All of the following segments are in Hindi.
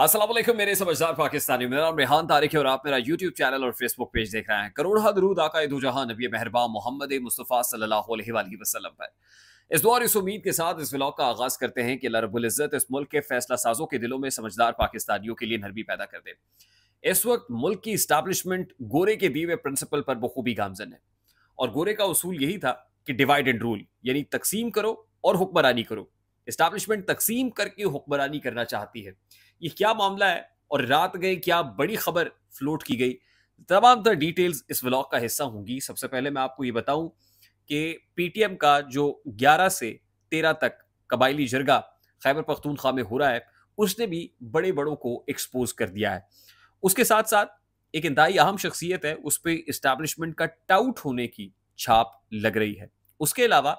असलम मेरे समझदार पाकिस्तानी मेरा नाम रेहान तारिक है और आप मेरा यूट्यूब चैनल और फेसबुक पेज देख रहे हैं करोड़ा दरूद आका जहां नबी मेहरबा मोहम्मद मुस्तफ़ा सल्ला वसलम पर इस दौर इस उम्मीद के साथ इस व्लॉग का आगाज करते हैं कि लरबुल्ज़त इस मुल्क के फैसला साजों के दिलों में समझदार पाकिस्तानियों के लिए नरबी पैदा कर दे इस वक्त मुल्क की इस्टबलिशमेंट गोरे के दीवे प्रिंसिपल पर बखूबी गामजन है और गोरे का उसूल यही था कि डिवाइड एंड रूल यानी तकसीम करो और हुक्मरानी करो इस्टेब्लिशमेंट तकसीम करके हुक्मरानी करना चाहती है ये क्या मामला है और रात गए क्या बड़ी खबर फ्लोट की गई तमाम तर डिटेल्स इस व्लॉग का हिस्सा होंगी सबसे पहले मैं आपको ये बताऊं कि पीटीएम का जो 11 से 13 तक कबायली जरगा खैबर पख्तूनख्वा में हो रहा है उसने भी बड़े बड़ों को एक्सपोज कर दिया है उसके साथ साथ एक इंतहाई अहम शख्सियत है उस पर इस्टेब्लिशमेंट का टाउट होने की छाप लग रही है उसके अलावा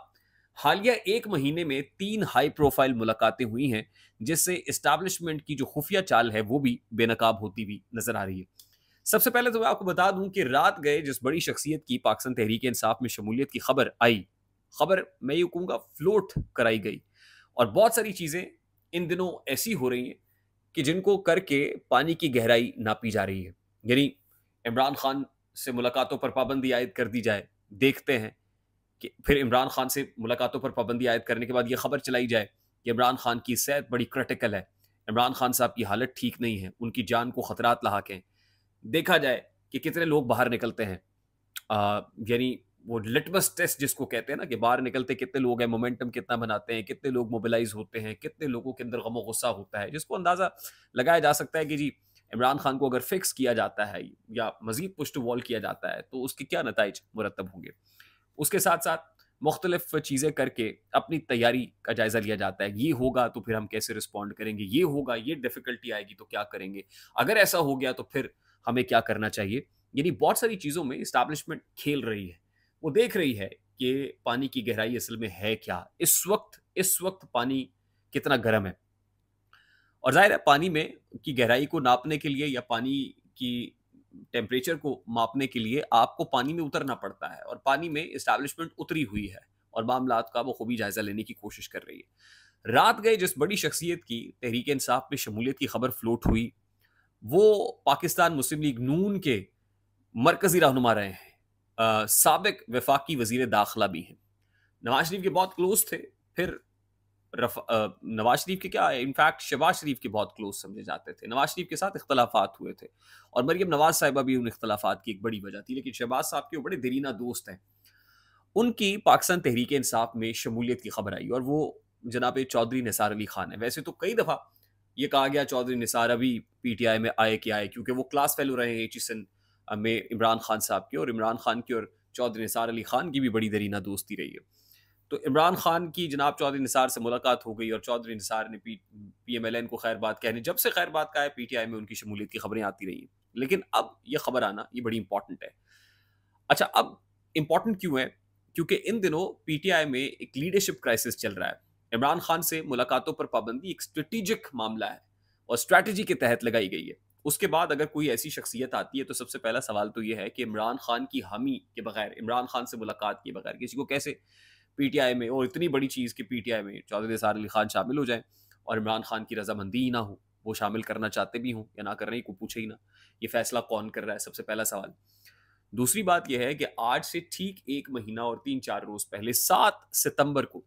हालिया एक महीने में तीन हाई प्रोफाइल मुलाकातें हुई हैं जिससे इस्टेब्लिशमेंट की जो खुफिया चाल है वो भी बेनकाब होती हुई नजर आ रही है सबसे पहले तो मैं आपको बता दूं कि रात गए जिस बड़ी शख्सियत की पाकिस्तान तहरीक इंसाफ में शमूलियत की खबर आई खबर मैं ये कहूँगा फ्लोट कराई गई और बहुत सारी चीज़ें इन दिनों ऐसी हो रही हैं कि जिनको करके पानी की गहराई नापी जा रही है यानी इमरान खान से मुलाकातों पर पाबंदी आयद कर दी जाए देखते हैं फिर इमरान खान से मुलाकातों पर पाबंदी आयद करने के बाद ये खबर चलाई जाए कि इमरान खान की सेहत बड़ी क्रिटिकल है इमरान खान साहब की हालत ठीक नहीं है उनकी जान को खतरात लाक हैं देखा जाए कि कितने लोग बाहर निकलते हैं यानी वो लिटमस टेस्ट जिसको कहते हैं ना कि बाहर निकलते कितने लोग हैं मोमेंटम कितना बनाते हैं कितने लोग मोबिलाइज होते हैं कितने लोगों के अंदर गमो गुस्सा होता है जिसको अंदाज़ा लगाया जा सकता है कि जी इमरान खान को अगर फिक्स किया जाता है या मजीद पुष्ट वॉल किया जाता है तो उसके क्या नतज मुरतब होंगे उसके साथ साथ मुख्तलिफ चीज़ें करके अपनी तैयारी का जायज़ा लिया जाता है ये होगा तो फिर हम कैसे रिस्पॉन्ड करेंगे ये होगा ये डिफ़िकल्टी आएगी तो क्या करेंगे अगर ऐसा हो गया तो फिर हमें क्या करना चाहिए यानी बहुत सारी चीज़ों में इस्टाब्लिशमेंट खेल रही है वो देख रही है कि पानी की गहराई असल में है क्या इस वक्त इस वक्त पानी कितना गर्म है और जाहिर है पानी में की गहराई को नापने के लिए या पानी की टेम्परेचर को मापने के लिए आपको पानी में उतरना पड़ता है और पानी में इस्टेब्लिशमेंट उतरी हुई है और मामला का वो खूबी जायजा लेने की कोशिश कर रही है रात गए जिस बड़ी शख्सियत की तहरीक इंसाफ में शमूलियत की खबर फ्लोट हुई वो पाकिस्तान मुस्लिम लीग नून के मरकजी रहनुमा रहे हैं सबक वफाकी वजीर दाखिला भी हैं नवाज शरीफ के बहुत क्लोज थे फिर रफ नवाज शरीफ के क्या इनफैक्ट शहबाज शरीफ के बहुत क्लोज समझे जाते थे नवाज शरीफ के साथ इख्तलाफात हुए थे और मरियम नवाज साहिबा भी उन इख्तलाफात की एक बड़ी वजह थी लेकिन शहबाज साहब के वो बड़े दरीना दोस्त हैं उनकी पाकिस्तान तहरीक इंसाफ में शमूलियत की खबर आई और वो जनाब चौधरी निसार अली खान है वैसे तो कई दफ़ा ये कहा गया चौधरी निसार अभी पी टी आई में आए कि आए क्योंकि वो क्लास फेलो रहे हैं एचिसन e में इमरान खान साहब के और इमरान खान की और चौधरी निसार अली खान की भी बड़ी दरीना दोस्ती रही है तो इमरान खान की जनाब चौधरी निसार से मुलाकात हो गई और चौधरी निसार ने P P M L N को खैर बात कहने जब से खैर बात कहा है पी टी आई में उनकी शमूलियत की खबरें आती रही लेकिन अब यह खबर आना ये बड़ी इंपॉर्टेंट है अच्छा अब इम्पॉर्टेंट क्यों है क्योंकि इन दिनों पीटीआई में एक लीडरशिप क्राइसिस चल रहा है इमरान खान से मुलाकातों पर पाबंदी एक स्ट्रेटिजिक मामला है और स्ट्रैटेजी के तहत लगाई गई है उसके बाद अगर कोई ऐसी शख्सियत आती है तो सबसे पहला सवाल तो यह है कि इमरान खान की हामी के बगैर इमरान खान से मुलाकात के बगैर किसी को कैसे पीटीआई में और इतनी बड़ी चीज़ कि पीटीआई में चौधरी निसार अली खान शामिल हो जाएं और इमरान खान की रजामंदी ही ना हो वो शामिल करना चाहते भी हों या ना कर रहे हैं को पूछे ही ना ये फैसला कौन कर रहा है सबसे पहला सवाल दूसरी बात यह है कि आज से ठीक एक महीना और तीन चार रोज पहले सात सितंबर को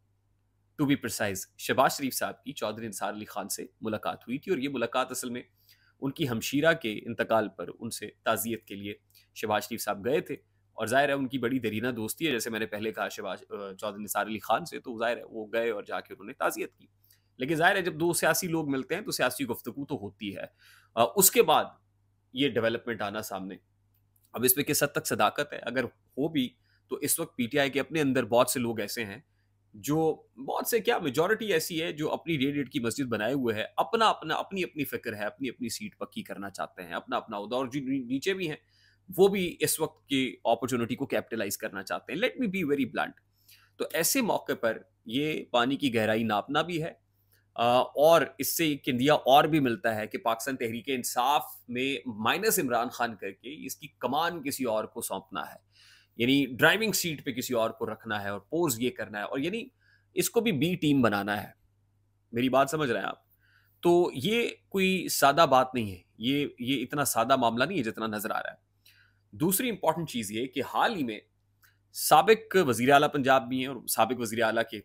to be precise Shehbaz Sharif साहब की चौधरी निसार अली खान से मुलाकात हुई थी और ये मुलाकात असल में उनकी हमशीरा के इंतकाल पर उनसे ताज़ियत के लिए शहबाज शरीफ साहब गए थे और जाहिर है उनकी बड़ी दरीना दोस्ती है जैसे मैंने पहले कहा शिवाज चौधरी निसार अली खान से तो जाहिर है वो गए और जाके उन्होंने ताज़ियत की लेकिन जाहिर है जब दो सियासी लोग मिलते हैं तो सियासी गुफ्तु तो होती है उसके बाद ये डेवलपमेंट आना सामने अब इसमें किस हद तक सदाकत है अगर हो भी तो इस वक्त पीटीआई के अपने अंदर बहुत से लोग ऐसे हैं जो बहुत से क्या मेजोरिटी ऐसी है जो अपनी डेढ़ डेढ़ की मस्जिद बनाए हुए है अपना अपना अपनी अपनी फिक्र है अपनी अपनी सीट पक्की करना चाहते हैं अपना अपना उदा और जी नीचे भी हैं वो भी इस वक्त की अपॉर्चुनिटी को कैपिटलाइज करना चाहते हैं let me be very blunt तो ऐसे मौके पर ये पानी की गहराई नापना भी है और इससे एक इंडिया और भी मिलता है कि पाकिस्तान तहरीक इंसाफ में माइनस इमरान खान करके इसकी कमान किसी और को सौंपना है यानी ड्राइविंग सीट पे किसी और को रखना है और पोज ये करना है और यानी इसको भी बी टीम बनाना है मेरी बात समझ रहे हैं आप तो ये कोई सादा बात नहीं है ये ये इतना सादा मामला नहीं है जितना नजर आ रहा है दूसरी इंपॉर्टेंट चीज़ ये कि हाल ही में सबक वज़ी अला पंजाब भी हैं और सबक वज़ी अला के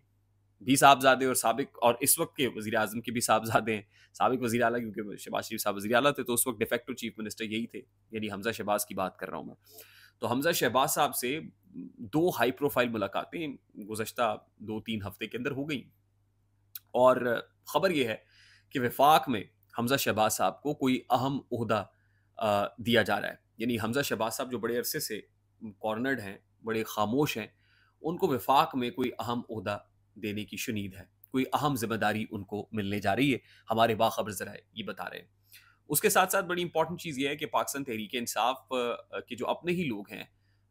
भी साहबजादे और सबक और इस वक्त के वजी अजम के भी साहबजादे हैं सबक वजी अला क्योंकि शहबाज शरीफ साहब वजी अला थे तो उस वक्त डिफेक्टिव चीफ मिनिस्टर यही थे यानी हमजा शहबाज की बात कर रहा हूँ मैं तो हमजा शहबाज साहब से दो हाई प्रोफाइल मुलाकातें गुजशत दो तीन हफ्ते के अंदर हो गई और ख़बर यह है कि विफाक में हमजा शहबाज साहब को कोई अहम अहदा दिया जा रहा है यानी हमजा शहबाज साहब जो बड़े अरसे से कॉर्नर्ड हैं बड़े खामोश हैं उनको विफाक में कोई अहम उहदा देने की शुनीद है कोई अहम जिम्मेदारी उनको मिलने जा रही है हमारे बाखबर ज़रा ये बता रहे हैं उसके साथ साथ बड़ी इंपॉर्टेंट चीज़ यह है कि पाकिस्तान तहरीक इंसाफ के जो अपने ही लोग हैं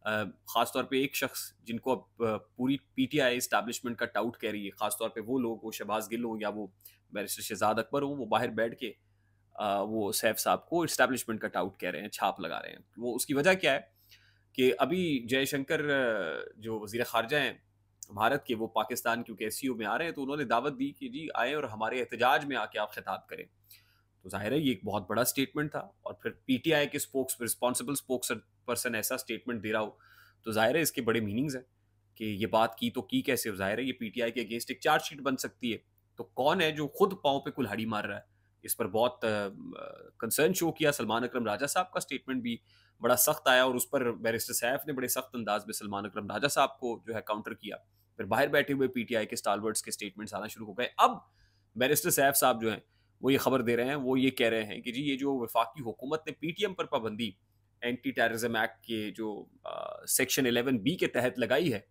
ख़ास तौर एक शख्स जिनको अब पूरी पी टी आई इस्टबलिशमेंट का टाउट कह रही है खासतौर पर वो लोग वो शहबाज गिल हो या वो बैरिस्टर शहजाद अकबर हो वो बाहर बैठ के वो सैफ साहब को इस्टेब्लिशमेंट कट आउट कह रहे हैं छाप लगा रहे हैं वो उसकी वजह क्या है कि अभी जयशंकर जो वजीर खारजा हैं भारत के वो पाकिस्तान क्योंकि एस में आ रहे हैं तो उन्होंने दावत दी कि जी आए और हमारे एहतजाज में आके आप खिताब करें तो जाहिर है ये एक बहुत बड़ा स्टेटमेंट था और फिर पीटीआई के स्पोक्स रिस्पॉन्सिबल स्पोक्स पर्सन ऐसा स्टेटमेंट दे रहा हो तो जाहिर है इसके बड़े मीनिंग्स हैं कि ये बात की तो की कैसे जाहिर है ये पीटीआई के अगेंस्ट एक चार्जशीट बन सकती है तो कौन है जो खुद पाँव पे कुल्हाड़ी मार रहा है इस पर बहुत कंसर्न शो किया सलमान अक्रम राजा साहब का स्टेटमेंट भी बड़ा सख्त आया और उस पर बैरिस्टर सैफ ने बड़े सख्त अंदाज में सलमान अक्रम राजा साहब को जो है काउंटर किया फिर बाहर बैठे हुए पीटीआई के स्टालवर्ड्स के स्टेटमेंट्स आना शुरू हो गए अब बैरिस्टर सैफ साहब जो हैं वो ये खबर दे रहे हैं वो ये कह रहे हैं कि जी ये जो वफाकी हुकूमत ने पीटीएम पर पाबंदी एंटी टेररिज्म एक्ट के जो सेक्शन एलेवन बी के तहत लगाई है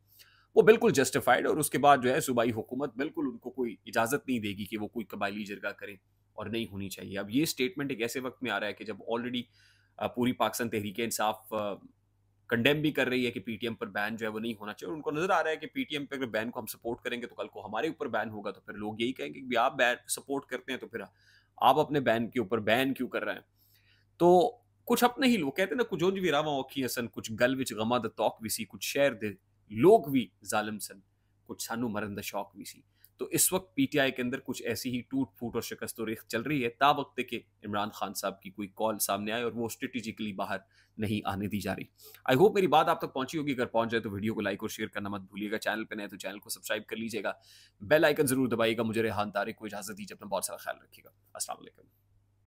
वो बिल्कुल जस्टिफाइड और उसके बाद जो है सूबाई हुकूमत बिल्कुल उनको कोई इजाज़त नहीं देगी कि वो कोई कबायली जरगा करें और नहीं होनी चाहिए अब ये स्टेटमेंट एक ऐसे वक्त में आ रहा है कि जब ऑलरेडी पूरी पाकिस्तान तहरीक इंसाफ कंडेम भी कर रही है कि पीटीएम पर बैन जो है वो नहीं होना चाहिए और उनको नजर आ रहा है कि पीटीएम पे अगर बैन को हम सपोर्ट करेंगे तो कल को हमारे ऊपर बैन होगा तो फिर लोग यही कहेंगे कि आप बैन सपोर्ट करते हैं तो फिर आप अपने बैन के ऊपर बैन क्यों कर रहे हैं तो कुछ अपने ही लोग कहते हैं ना कुछ भी रावा औखी हसन कुछ गल विच गमा द तौक भी सी कुछ शहर दे लोग भी जालिम सन कुछ सानू मरन द शौक भी सी तो इस वक्त पीटीआई के अंदर कुछ ऐसी ही टूट फूट और शिकस्त और चल रही है ता वक्त के इमरान खान साहब की कोई कॉल सामने आए और वो स्ट्रेटिजिकली बाहर नहीं आने दी जा रही आई होप मेरी बात आप तक पहुंची होगी अगर पहुंच जाए तो वीडियो को लाइक और शेयर करना मत भूलिएगा चैनल पर नए तो चैनल को सब्सक्राइब कर लीजिएगा बेल आइकन जरूर दबाइएगा मुझे रेहान तारिक को इजाजत दीजिए अपना बहुत सारा ख्याल रखिएगा असल